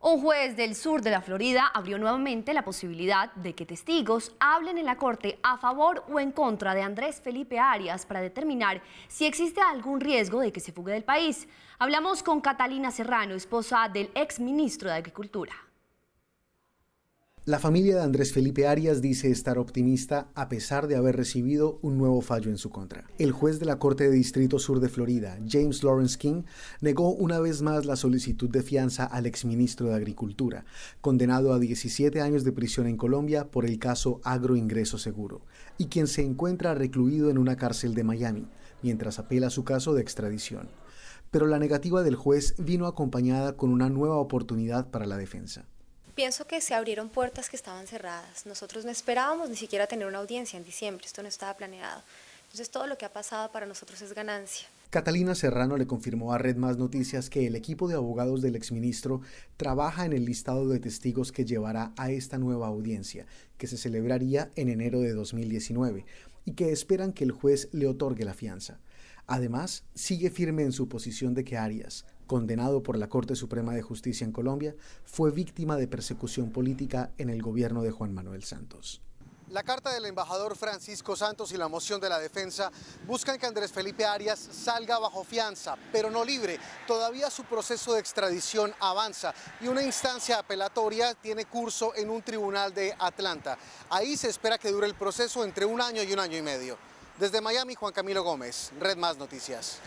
Un juez del sur de la Florida abrió nuevamente la posibilidad de que testigos hablen en la corte a favor o en contra de Andrés Felipe Arias para determinar si existe algún riesgo de que se fugue del país. Hablamos con Catalina Serrano, esposa del ex ministro de Agricultura. La familia de Andrés Felipe Arias dice estar optimista a pesar de haber recibido un nuevo fallo en su contra. El juez de la Corte de Distrito Sur de Florida, James Lawrence King, negó una vez más la solicitud de fianza al exministro de Agricultura, condenado a 17 años de prisión en Colombia por el caso Ingreso Seguro, y quien se encuentra recluido en una cárcel de Miami, mientras apela su caso de extradición. Pero la negativa del juez vino acompañada con una nueva oportunidad para la defensa pienso que se abrieron puertas que estaban cerradas. Nosotros no esperábamos ni siquiera tener una audiencia en diciembre, esto no estaba planeado. Entonces todo lo que ha pasado para nosotros es ganancia. Catalina Serrano le confirmó a Red Más Noticias que el equipo de abogados del exministro trabaja en el listado de testigos que llevará a esta nueva audiencia, que se celebraría en enero de 2019, y que esperan que el juez le otorgue la fianza. Además, sigue firme en su posición de que Arias, condenado por la Corte Suprema de Justicia en Colombia, fue víctima de persecución política en el gobierno de Juan Manuel Santos. La carta del embajador Francisco Santos y la moción de la defensa buscan que Andrés Felipe Arias salga bajo fianza, pero no libre. Todavía su proceso de extradición avanza y una instancia apelatoria tiene curso en un tribunal de Atlanta. Ahí se espera que dure el proceso entre un año y un año y medio. Desde Miami, Juan Camilo Gómez, Red Más Noticias.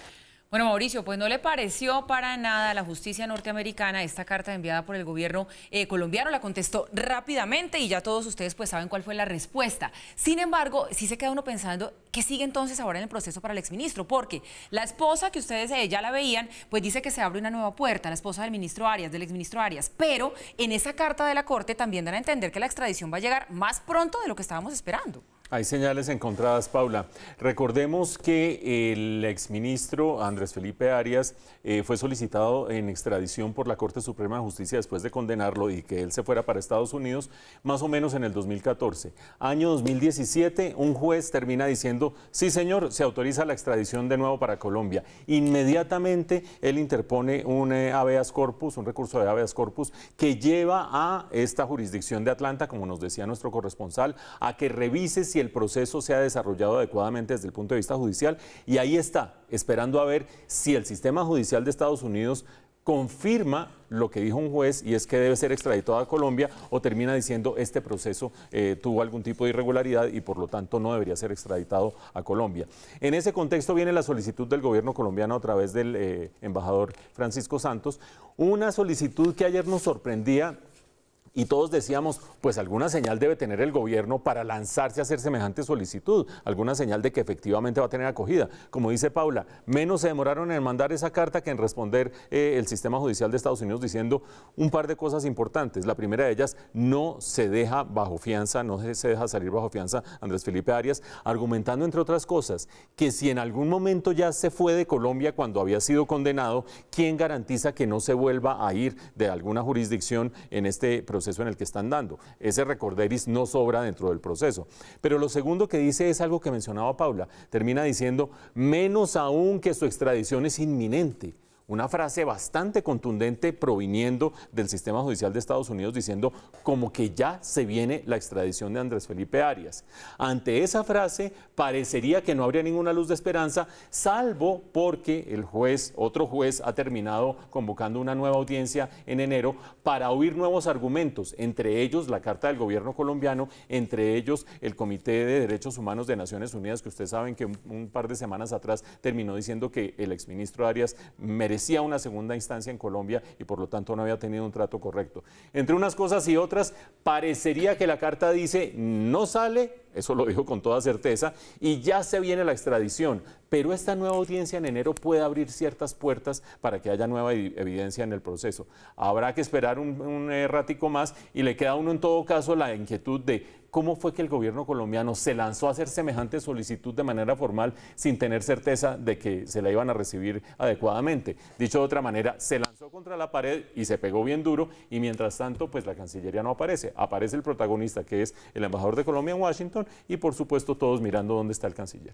Bueno, Mauricio, pues no le pareció para nada a la justicia norteamericana esta carta enviada por el gobierno eh, colombiano, la contestó rápidamente y ya todos ustedes pues saben cuál fue la respuesta. Sin embargo, sí se queda uno pensando, ¿qué sigue entonces ahora en el proceso para el exministro? Porque la esposa que ustedes eh, ya la veían, pues dice que se abre una nueva puerta, la esposa del ministro Arias, del exministro Arias, pero en esa carta de la Corte también dan a entender que la extradición va a llegar más pronto de lo que estábamos esperando. Hay señales encontradas, Paula. Recordemos que el exministro Andrés Felipe Arias eh, fue solicitado en extradición por la Corte Suprema de Justicia después de condenarlo y que él se fuera para Estados Unidos más o menos en el 2014. Año 2017, un juez termina diciendo, sí señor, se autoriza la extradición de nuevo para Colombia. Inmediatamente él interpone un eh, habeas corpus, un recurso de habeas corpus que lleva a esta jurisdicción de Atlanta, como nos decía nuestro corresponsal, a que revise si el proceso se ha desarrollado adecuadamente desde el punto de vista judicial y ahí está, esperando a ver si el sistema judicial de Estados Unidos confirma lo que dijo un juez y es que debe ser extraditado a Colombia o termina diciendo este proceso eh, tuvo algún tipo de irregularidad y por lo tanto no debería ser extraditado a Colombia. En ese contexto viene la solicitud del gobierno colombiano a través del eh, embajador Francisco Santos, una solicitud que ayer nos sorprendía y todos decíamos, pues alguna señal debe tener el gobierno para lanzarse a hacer semejante solicitud, alguna señal de que efectivamente va a tener acogida. Como dice Paula, menos se demoraron en mandar esa carta que en responder eh, el sistema judicial de Estados Unidos diciendo un par de cosas importantes. La primera de ellas, no se deja bajo fianza, no se deja salir bajo fianza Andrés Felipe Arias, argumentando entre otras cosas que si en algún momento ya se fue de Colombia cuando había sido condenado, ¿quién garantiza que no se vuelva a ir de alguna jurisdicción en este proceso? en el que están dando. Ese recorderis no sobra dentro del proceso. Pero lo segundo que dice es algo que mencionaba Paula. Termina diciendo, menos aún que su extradición es inminente. Una frase bastante contundente proviniendo del sistema judicial de Estados Unidos diciendo como que ya se viene la extradición de Andrés Felipe Arias. Ante esa frase parecería que no habría ninguna luz de esperanza, salvo porque el juez, otro juez, ha terminado convocando una nueva audiencia en enero para oír nuevos argumentos, entre ellos la carta del gobierno colombiano, entre ellos el Comité de Derechos Humanos de Naciones Unidas, que ustedes saben que un, par de semanas atrás terminó diciendo que el exministro Arias merecía una segunda instancia en Colombia y por lo tanto no había tenido un trato correcto. Entre unas cosas y otras, parecería que la carta dice no sale eso lo dijo con toda certeza, y ya se viene la extradición, pero esta nueva audiencia en enero puede abrir ciertas puertas para que haya nueva evidencia en el proceso. Habrá que esperar un, eh, ratico más y le queda a uno en todo caso la inquietud de cómo fue que el gobierno colombiano se lanzó a hacer semejante solicitud de manera formal sin tener certeza de que se la iban a recibir adecuadamente. Dicho de otra manera, se lanzó contra la pared y se pegó bien duro y mientras tanto pues la Cancillería no aparece, aparece el protagonista que es el embajador de Colombia en Washington y por supuesto todos mirando dónde está el canciller.